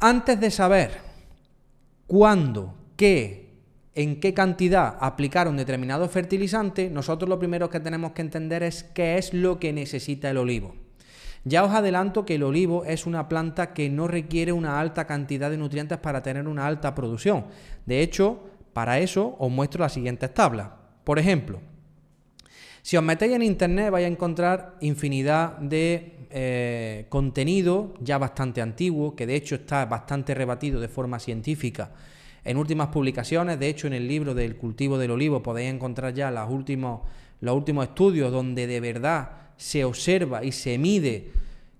Antes de saber cuándo, qué, en qué cantidad aplicar un determinado fertilizante, nosotros lo primero que tenemos que entender es qué es lo que necesita el olivo. Ya os adelanto que el olivo es una planta que no requiere una alta cantidad de nutrientes para tener una alta producción. De hecho, para eso os muestro las siguientes tablas. Por ejemplo, si os metéis en internet vais a encontrar infinidad de eh, contenido ya bastante antiguo, que de hecho está bastante rebatido de forma científica en últimas publicaciones. De hecho, en el libro del cultivo del olivo podéis encontrar ya los últimos, los últimos estudios donde de verdad se observa y se mide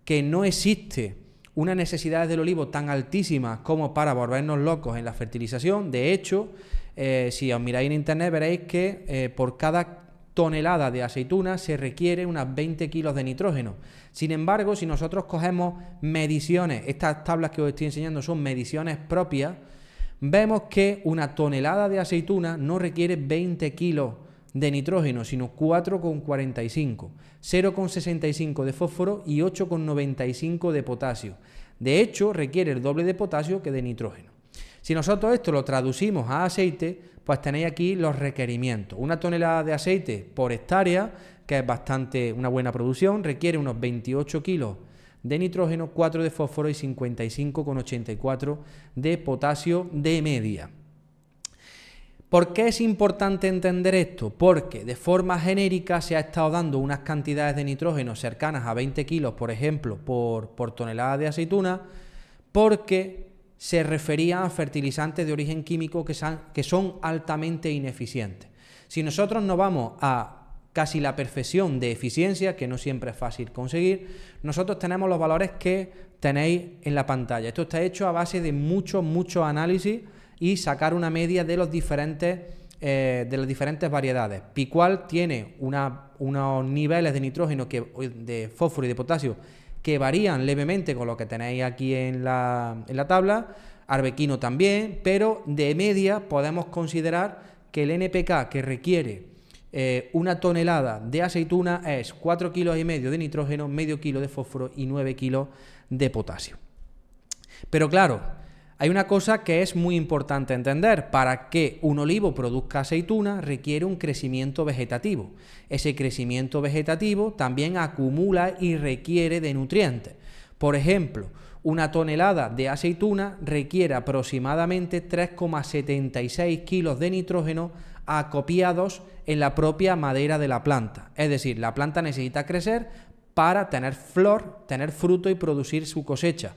que no existe una necesidad del olivo tan altísima como para volvernos locos en la fertilización. De hecho, eh, si os miráis en internet veréis que eh, por cada tonelada de aceituna se requiere unas 20 kilos de nitrógeno. Sin embargo, si nosotros cogemos mediciones, estas tablas que os estoy enseñando son mediciones propias, vemos que una tonelada de aceituna no requiere 20 kilos de nitrógeno, sino 4,45, 0,65 de fósforo y 8,95 de potasio. De hecho, requiere el doble de potasio que de nitrógeno. Si nosotros esto lo traducimos a aceite, pues tenéis aquí los requerimientos. Una tonelada de aceite por hectárea, que es bastante una buena producción, requiere unos 28 kilos de nitrógeno, 4 de fósforo y 55,84 de potasio de media. ¿Por qué es importante entender esto? Porque de forma genérica se ha estado dando unas cantidades de nitrógeno cercanas a 20 kilos, por ejemplo, por, por tonelada de aceituna, porque se refería a fertilizantes de origen químico que, son altamente ineficientes. Si nosotros no vamos a casi la perfección de eficiencia, que no siempre es fácil conseguir, nosotros tenemos los valores que tenéis en la pantalla. Esto está hecho a base de mucho, mucho análisis y sacar una media de, los diferentes, eh, de las diferentes variedades. Picual tiene unos niveles de nitrógeno, que, de fósforo y de potasio que varían levemente con lo que tenéis aquí en la, tabla, arbequino también, pero de media podemos considerar que el NPK que requiere eh, una tonelada de aceituna es 4 kilos y medio de nitrógeno, medio kilo de fósforo y 9 kilos de potasio. Pero claro, hay una cosa que es muy importante entender. Para que un olivo produzca aceituna requiere un crecimiento vegetativo. Ese crecimiento vegetativo también acumula y requiere de nutrientes. Por ejemplo, una tonelada de aceituna requiere aproximadamente 3,76 kilos de nitrógeno acopiados en la propia madera de la planta. Es decir, la planta necesita crecer para tener flor, tener fruto y producir su cosecha.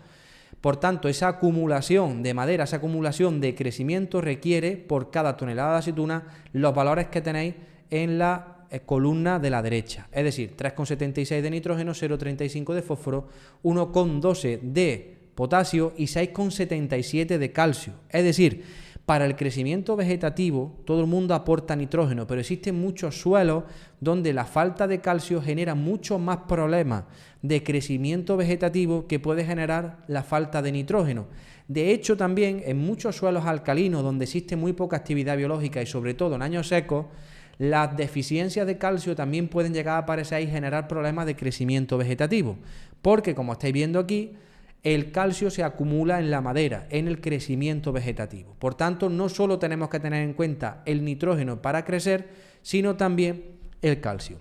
Por tanto, esa acumulación de madera, esa acumulación de crecimiento requiere por cada tonelada de aceituna los valores que tenéis en la eh, columna de la derecha, es decir, 3,76 de nitrógeno, 0,35 de fósforo, 1,12 de potasio y 6,77 de calcio. Es decir, para el crecimiento vegetativo todo el mundo aporta nitrógeno, pero existen muchos suelos donde la falta de calcio genera muchos más problemas de crecimiento vegetativo que puede generar la falta de nitrógeno. De hecho, también en muchos suelos alcalinos donde existe muy poca actividad biológica y sobre todo en años secos, las deficiencias de calcio también pueden llegar a aparecer y generar problemas de crecimiento vegetativo, porque como estáis viendo aquí, el calcio se acumula en la madera, en el crecimiento vegetativo. Por tanto, no solo tenemos que tener en cuenta el nitrógeno para crecer, sino también el calcio.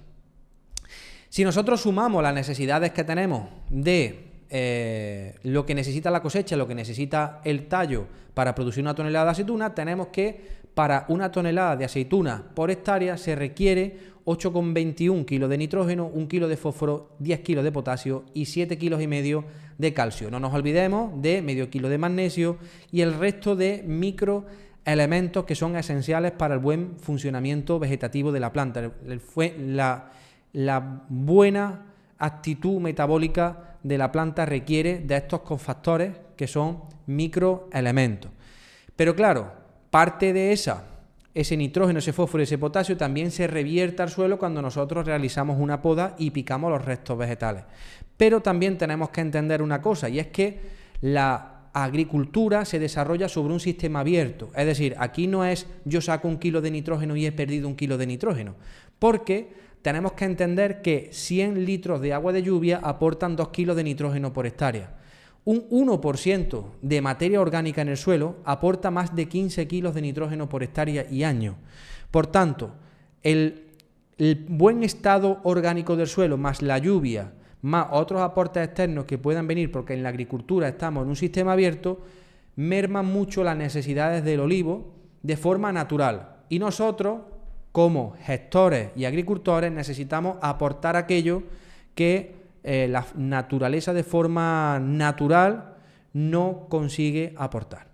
Si nosotros sumamos las necesidades que tenemos de eh, lo que necesita la cosecha, lo que necesita el tallo para producir una tonelada de aceituna, tenemos que para una tonelada de aceituna por hectárea se requiere 8,21 kilos de nitrógeno, 1 kilo de fósforo, 10 kilos de potasio y 7 kilos y medio de calcio. No nos olvidemos de medio kilo de magnesio y el resto de microelementos que son esenciales para el buen funcionamiento vegetativo de la planta, la, la buena actitud metabólica de la planta requiere de estos cofactores que son microelementos. Pero claro, parte de esa, ese nitrógeno, ese fósforo ese potasio también se revierte al suelo cuando nosotros realizamos una poda y picamos los restos vegetales. Pero también tenemos que entender una cosa y es que la agricultura se desarrolla sobre un sistema abierto. Es decir, aquí no es yo saco un kilo de nitrógeno y he perdido un kilo de nitrógeno, porque tenemos que entender que 100 litros de agua de lluvia aportan 2 kilos de nitrógeno por hectárea. Un 1% de materia orgánica en el suelo aporta más de 15 kilos de nitrógeno por hectárea y año. Por tanto, el, buen estado orgánico del suelo más la lluvia, más otros aportes externos que puedan venir, porque en la agricultura estamos en un sistema abierto, merman mucho las necesidades del olivo de forma natural. Y nosotros, como gestores y agricultores, necesitamos aportar aquello que eh, la naturaleza de forma natural no consigue aportar.